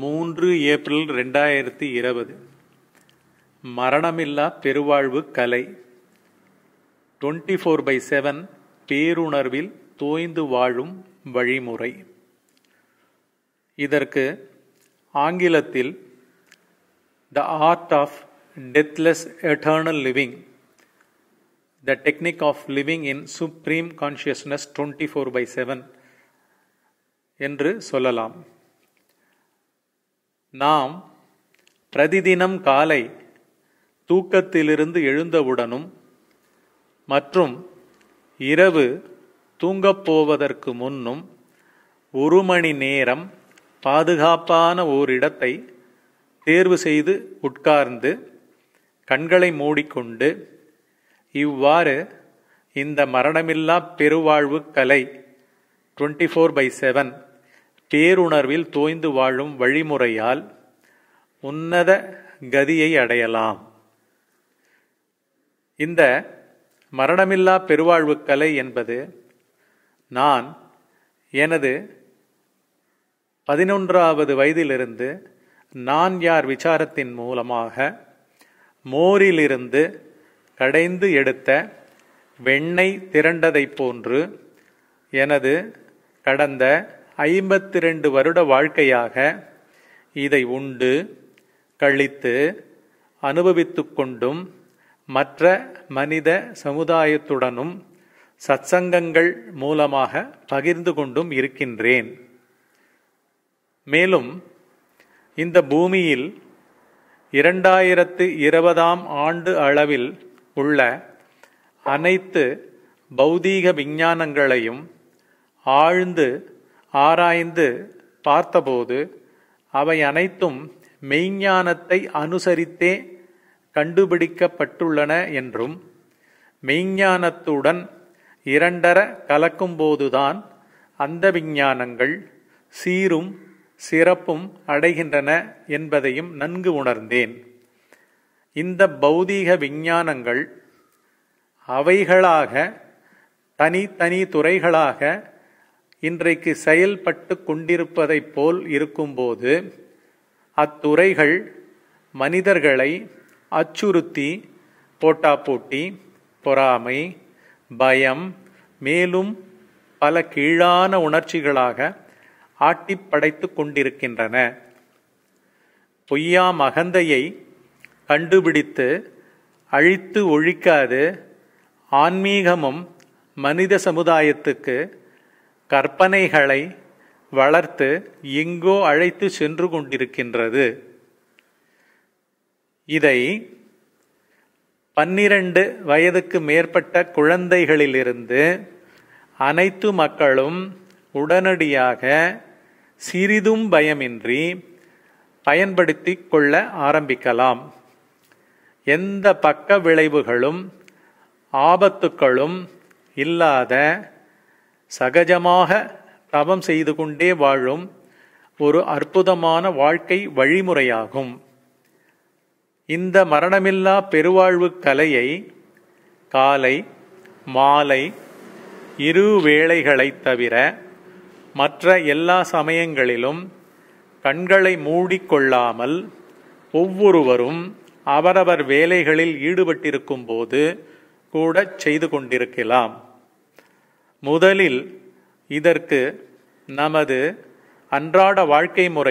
மூன்று ஏப்ரல் ரெண்டாயிரத்தி இருபது மரணமில்லா பெருவாழ்வு கலை டுவெண்ட்டி ஃபோர் பை செவன் பேருணர்வில் தோய்ந்து வாழும் வழிமுறை இதற்கு ஆங்கிலத்தில் the art of deathless eternal living the technique of living in supreme consciousness twenty four by seven என்று சொல்லலாம் நாம் பிரதிதினம் காலை தூக்கத்திலிருந்து எழுந்தவுடனும் மற்றும் இரவு தூங்கப் போவதற்கு முன்னும் ஒரு மணி நேரம் பாதுகாப்பான ஓரிடத்தை தேர்வு செய்து உட்கார்ந்து கண்களை மூடிக்கொண்டு இவ்வாறு இந்த மரணமில்லா பெருவாழ்வு கலை டுவெண்ட்டி ஃபோர் பை செவன் பேருணர்வில் தோய்ந்து வாழும் வழிமுறையால் உன்னத கதியை அடையலாம் இந்த மரணமில்லா பெருவாழ்வு கலை என்பது நான் எனது பதினொன்றாவது வயதிலிருந்து நான் யார் விசாரத்தின் மூலமாக மோரிலிருந்து கடைந்து எடுத்த வெண்ணெய் திரண்டதைப் போன்று எனது கடந்த ஐம்பத்தி ரெண்டு வருட வாழ்க்கையாக இதை உண்டு கழித்து அனுபவித்து கொண்டும் மற்ற மனித சமுதாயத்துடனும் சத்சங்கங்கள் மூலமாக பகிர்ந்து கொண்டும் இருக்கின்றேன் மேலும் இந்த பூமியில் இரண்டாயிரத்து இருபதாம் ஆண்டு அளவில் உள்ள அனைத்து பௌதீக விஞ்ஞானங்களையும் ஆழ்ந்து ஆராய்ந்து பார்த்தபோது அவை அனைத்தும் மெய்ஞானத்தை அனுசரித்தே கண்டுபிடிக்கப்பட்டுள்ளன என்றும் மெய்ஞானத்துடன் இரண்டர கலக்கும்போதுதான் அந்த விஞ்ஞானங்கள் சீரும் சிறப்பும் அடைகின்றன என்பதையும் நன்கு உணர்ந்தேன் இந்த பௌதீக விஞ்ஞானங்கள் அவைகளாக தனித்தனி துறைகளாக இன்றைக்கு செயல்பட்டு கொண்டிருப்பதைப் போல் இருக்கும்போது அத்துறைகள் மனிதர்களை அச்சுறுத்தி போட்டா போட்டி பொறாமை பயம் மேலும் பல கீழான உணர்ச்சிகளாக ஆட்டி படைத்து கொண்டிருக்கின்றன பொய்யா மகந்தையை கண்டுபிடித்து அழித்து ஒழிக்காது ஆன்மீகமும் மனித சமுதாயத்துக்கு கற்பனைகளை வளர்த்து எங்கோ அழைத்து சென்று கொண்டிருக்கின்றது இதை பன்னிரண்டு வயதுக்கு மேற்பட்ட குழந்தைகளிலிருந்து அனைத்து மக்களும் உடனடியாக சிறிதும் பயமின்றி பயன்படுத்தி கொள்ள ஆரம்பிக்கலாம் எந்த பக்க விளைவுகளும் ஆபத்துக்களும் இல்லாத சகஜமாக தவம் செய்து கொண்டே வாழும் ஒரு அற்புதமான வாழ்க்கை வழிமுறையாகும் இந்த மரணமில்லா பெருவாழ்வு கலையை காலை மாலை இரு வேளைகளைத் தவிர மற்ற எல்லா சமயங்களிலும் கண்களை மூடிக்கொள்ளாமல் ஒவ்வொருவரும் அவரவர் வேலைகளில் ஈடுபட்டிருக்கும் போது கூட செய்து கொண்டிருக்கலாம் முதலில் இதற்கு நமது அன்றாட வாழ்க்கை முறை